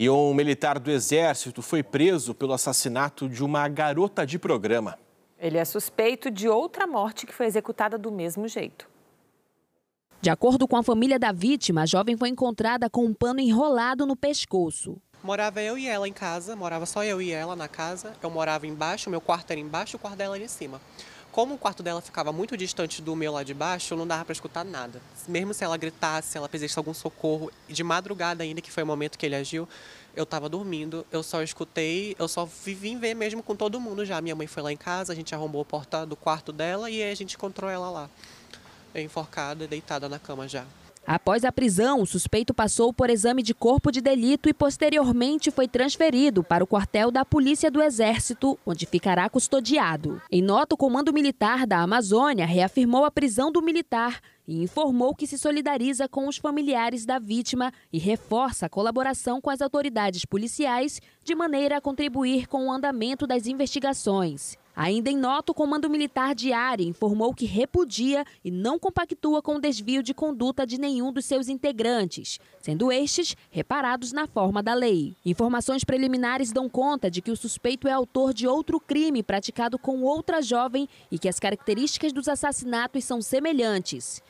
E um militar do Exército foi preso pelo assassinato de uma garota de programa. Ele é suspeito de outra morte que foi executada do mesmo jeito. De acordo com a família da vítima, a jovem foi encontrada com um pano enrolado no pescoço. Morava eu e ela em casa, morava só eu e ela na casa. Eu morava embaixo, meu quarto era embaixo, o quarto dela era em cima. Como o quarto dela ficava muito distante do meu lá de baixo, não dava para escutar nada. Mesmo se ela gritasse, se ela pedisse algum socorro, de madrugada ainda, que foi o momento que ele agiu, eu estava dormindo, eu só escutei, eu só vim ver mesmo com todo mundo já. Minha mãe foi lá em casa, a gente arrombou a porta do quarto dela e a gente encontrou ela lá, enforcada, deitada na cama já. Após a prisão, o suspeito passou por exame de corpo de delito e posteriormente foi transferido para o quartel da Polícia do Exército, onde ficará custodiado. Em nota, o Comando Militar da Amazônia reafirmou a prisão do militar e informou que se solidariza com os familiares da vítima e reforça a colaboração com as autoridades policiais de maneira a contribuir com o andamento das investigações. Ainda em nota, o Comando Militar de Área informou que repudia e não compactua com o desvio de conduta de nenhum dos seus integrantes, sendo estes reparados na forma da lei. Informações preliminares dão conta de que o suspeito é autor de outro crime praticado com outra jovem e que as características dos assassinatos são semelhantes.